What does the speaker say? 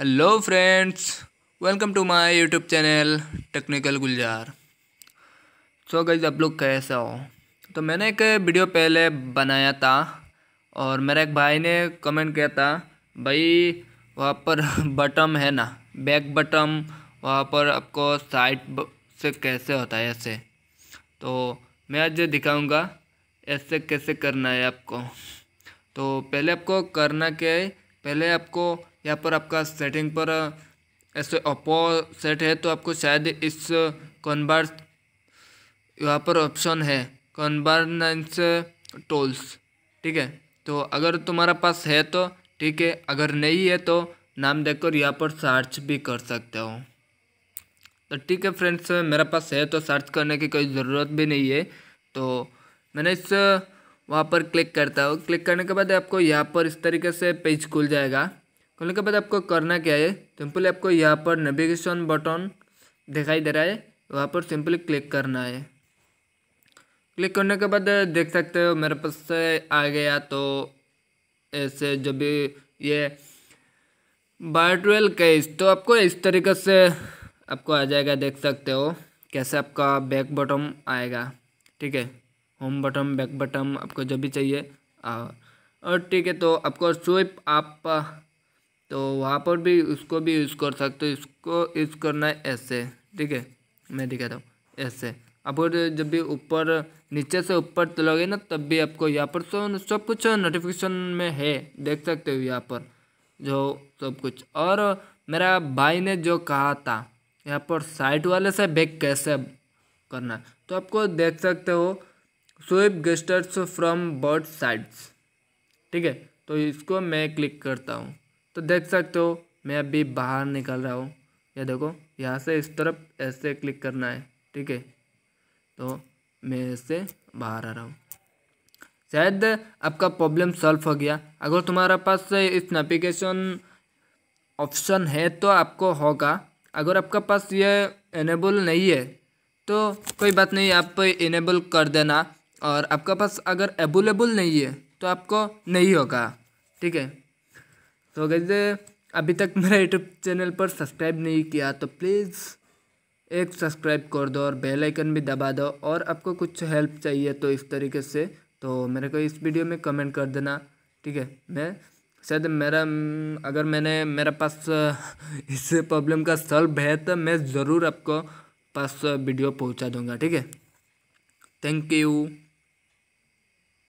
hello friends welcome to my YouTube channel technical Gulzar सो गई आप लोग कैसे हो तो मैंने एक वीडियो पहले बनाया था और मेरा एक भाई ने कमेंट किया था भाई वहाँ पर बटम है ना बैक बटम वहाँ पर आपको साइड से कैसे होता है ऐसे तो मैं आज दिखाऊंगा ऐसे कैसे करना है आपको तो पहले आपको करना क्या है पहले आपको यहाँ पर आपका सेटिंग पर ऐसे ओप्पो सेट है तो आपको शायद इस कॉनबार यहाँ पर ऑप्शन है कॉन्बार्नेंस टोल्स ठीक है तो अगर तुम्हारा पास है तो ठीक है अगर नहीं है तो नाम देखकर यहाँ पर सर्च भी कर सकते हो तो ठीक है फ्रेंड्स मेरा पास है तो सर्च करने की कोई ज़रूरत भी नहीं है तो मैंने इस वहाँ पर क्लिक करता हूँ क्लिक करने के बाद आपको यहाँ पर इस तरीके से पेज खुल जाएगा खुलने के बाद आपको करना क्या है सिंपली आपको यहाँ पर नेविगेशन बटन दिखाई दे रहा है वहाँ पर सिंपली क्लिक करना है क्लिक करने के बाद देख सकते हो मेरे पास से आ गया तो ऐसे जो भी ये बायोट्वेल केस तो आपको इस तरीके से आपको आ जाएगा देख सकते हो कैसे आपका बैक बॉटम आएगा ठीक है होम बटम बैक बटम आपको जब भी चाहिए और ठीक है तो आपको स्विप आप तो वहाँ पर भी उसको भी यूज़ कर सकते हो इसको यूज़ करना है ऐसे ठीक है मैं दिखाता हूँ ऐसे आप जब भी ऊपर नीचे से ऊपर चलोगे ना तब भी आपको यहाँ पर सो सब कुछ नोटिफिकेशन में है देख सकते हो यहाँ पर जो सब कुछ और मेरा भाई ने जो कहा था यहाँ पर साइट वाले से बैक कैसे करना तो आपको देख सकते हो swipe gestures from both sides ठीक है तो इसको मैं क्लिक करता हूँ तो देख सकते हो मैं अभी बाहर निकल रहा हूँ ये देखो यहाँ से इस तरफ ऐसे क्लिक करना है ठीक है तो मैं ऐसे बाहर आ रहा हूँ शायद आपका प्रॉब्लम सॉल्व हो गया अगर तुम्हारे पास इस नेविगेशन ऑप्शन है तो आपको होगा अगर आपका पास ये इनेबल नहीं है तो कोई बात नहीं आप इनेबल कर देना और आपका पास अगर अवेलेबल नहीं है तो आपको नहीं होगा ठीक है तो कैसे अभी तक मेरा यूट्यूब चैनल पर सब्सक्राइब नहीं किया तो प्लीज़ एक सब्सक्राइब कर दो और बेल आइकन भी दबा दो और आपको कुछ हेल्प चाहिए तो इस तरीके से तो मेरे को इस वीडियो में कमेंट कर देना ठीक है मैं शायद मेरा अगर मैंने मेरे पास इस प्रॉब्लम का सॉल्व है तो मैं ज़रूर आपको पास वीडियो पहुंचा दूंगा ठीक है थैंक यू